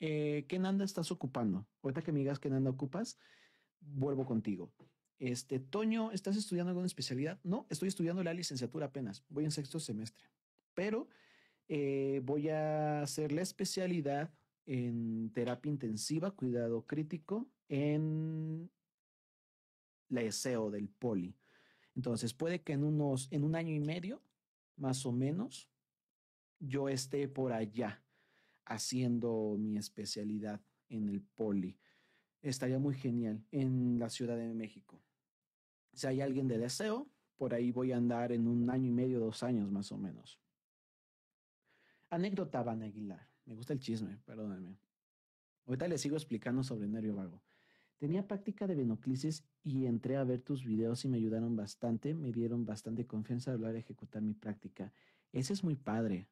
Eh, ¿qué Nanda estás ocupando? Ahorita que me digas qué Nanda ocupas, vuelvo contigo. Este, Toño, ¿estás estudiando alguna especialidad? No, estoy estudiando la licenciatura apenas, voy en sexto semestre, pero eh, voy a hacer la especialidad en terapia intensiva, cuidado crítico, en la ESEO del poli. Entonces, puede que en unos, en un año y medio, más o menos, yo esté por allá haciendo mi especialidad en el poli. Estaría muy genial en la Ciudad de México. Si hay alguien de deseo, por ahí voy a andar en un año y medio, dos años más o menos. Anécdota Van Aguilar. Me gusta el chisme, perdóname. Ahorita les sigo explicando sobre nervio vago. Tenía práctica de venoclisis y entré a ver tus videos y me ayudaron bastante, me dieron bastante confianza a hablar y ejecutar mi práctica. Ese es muy padre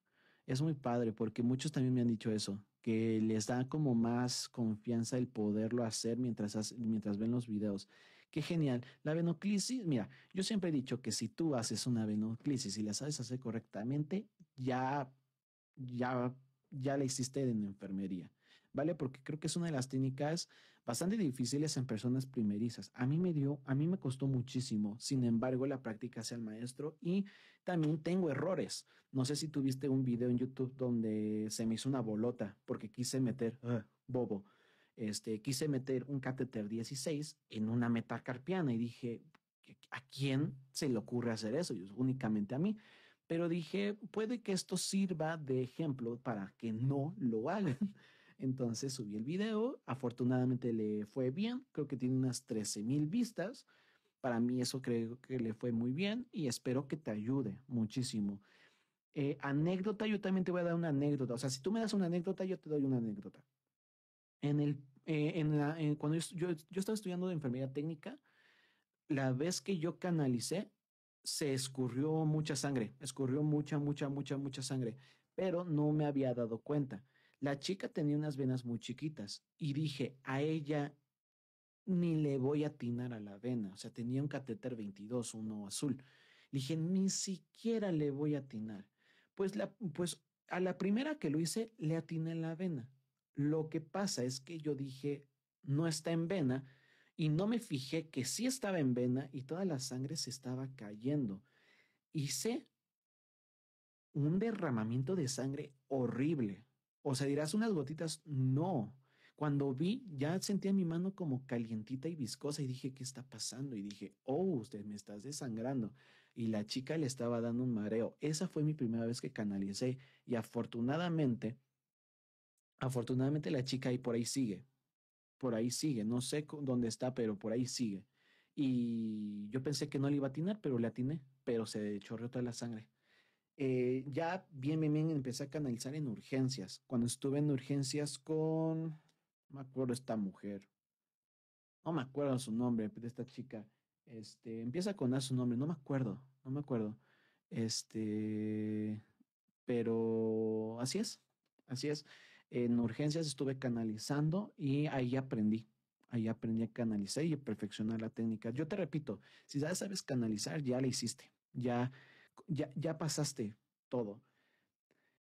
es muy padre porque muchos también me han dicho eso, que les da como más confianza el poderlo hacer mientras, mientras ven los videos. Qué genial. La venoclisis, mira, yo siempre he dicho que si tú haces una venoclisis y la sabes hacer correctamente, ya, ya, ya la hiciste en enfermería. ¿vale? Porque creo que es una de las técnicas bastante difíciles en personas primerizas. A mí me dio, a mí me costó muchísimo. Sin embargo, la práctica hacia el maestro y también tengo errores. No sé si tuviste un video en YouTube donde se me hizo una bolota porque quise meter ah. bobo. Este, quise meter un catéter 16 en una metacarpiana y dije, ¿a quién se le ocurre hacer eso? únicamente a mí pero dije, puede que esto sirva de ejemplo para que no lo hagan. Entonces subí el video, afortunadamente le fue bien, creo que tiene unas 13 mil vistas. Para mí eso creo que le fue muy bien y espero que te ayude muchísimo. Eh, anécdota, yo también te voy a dar una anécdota. O sea, si tú me das una anécdota, yo te doy una anécdota. En el, eh, en la, cuando yo, estaba estudiando de enfermería técnica, la vez que yo canalicé, se escurrió mucha sangre, escurrió mucha, mucha, mucha, mucha sangre, pero no me había dado cuenta. La chica tenía unas venas muy chiquitas y dije, a ella ni le voy a atinar a la vena. O sea, tenía un catéter 22, uno azul. dije, ni siquiera le voy a atinar. Pues, la, pues a la primera que lo hice, le atiné la vena. Lo que pasa es que yo dije, no está en vena y no me fijé que sí estaba en vena y toda la sangre se estaba cayendo. Hice un derramamiento de sangre horrible. O sea, dirás unas gotitas, no. Cuando vi, ya sentía mi mano como calientita y viscosa y dije, ¿qué está pasando? Y dije, oh, usted me está desangrando. Y la chica le estaba dando un mareo. Esa fue mi primera vez que canalicé y afortunadamente, afortunadamente la chica ahí por ahí sigue. Por ahí sigue. No sé dónde está, pero por ahí sigue. Y yo pensé que no le iba a atinar, pero le atiné, pero se chorreó toda la sangre. Eh, ya bien, bien, bien empecé a canalizar en urgencias. Cuando estuve en urgencias con, no me acuerdo esta mujer, no me acuerdo su nombre, de esta chica, este, empieza con A su nombre, no me acuerdo, no me acuerdo. Este, pero así es, así es. En urgencias estuve canalizando y ahí aprendí. Ahí aprendí a canalizar y a perfeccionar la técnica. Yo te repito, si ya sabes canalizar, ya la hiciste. Ya ya, ya pasaste todo.